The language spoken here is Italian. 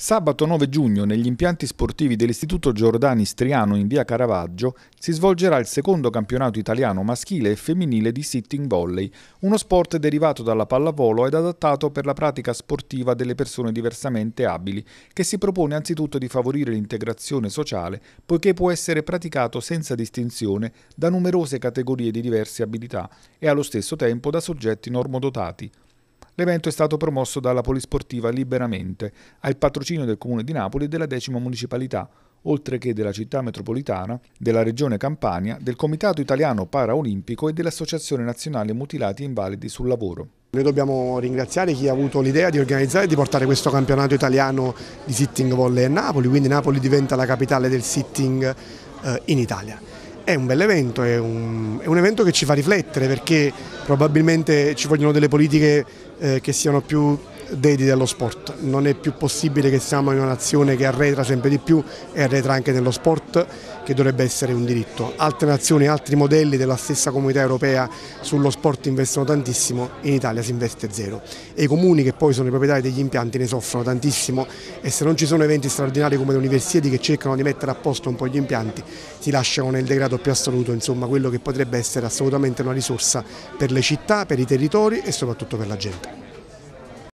Sabato 9 giugno negli impianti sportivi dell'Istituto Giordani Striano in via Caravaggio si svolgerà il secondo campionato italiano maschile e femminile di sitting volley, uno sport derivato dalla pallavolo ed adattato per la pratica sportiva delle persone diversamente abili, che si propone anzitutto di favorire l'integrazione sociale poiché può essere praticato senza distinzione da numerose categorie di diverse abilità e allo stesso tempo da soggetti normodotati. L'evento è stato promosso dalla Polisportiva Liberamente, al patrocinio del Comune di Napoli e della decima municipalità, oltre che della città metropolitana, della regione Campania, del Comitato Italiano Paraolimpico e dell'Associazione Nazionale Mutilati e Invalidi sul Lavoro. Noi dobbiamo ringraziare chi ha avuto l'idea di organizzare e di portare questo campionato italiano di sitting volley a Napoli, quindi Napoli diventa la capitale del sitting eh, in Italia. È un bel evento, è un, è un, evento che ci fa riflettere perché probabilmente ci vogliono delle politiche eh, che siano più dedi dello sport. Non è più possibile che siamo in una nazione che arretra sempre di più e arretra anche nello sport che dovrebbe essere un diritto. Altre nazioni, altri modelli della stessa comunità europea sullo sport investono tantissimo, in Italia si investe zero e i comuni che poi sono i proprietari degli impianti ne soffrono tantissimo e se non ci sono eventi straordinari come le università che cercano di mettere a posto un po' gli impianti si lasciano nel degrado più assoluto, insomma quello che potrebbe essere assolutamente una risorsa per le città, per i territori e soprattutto per la gente.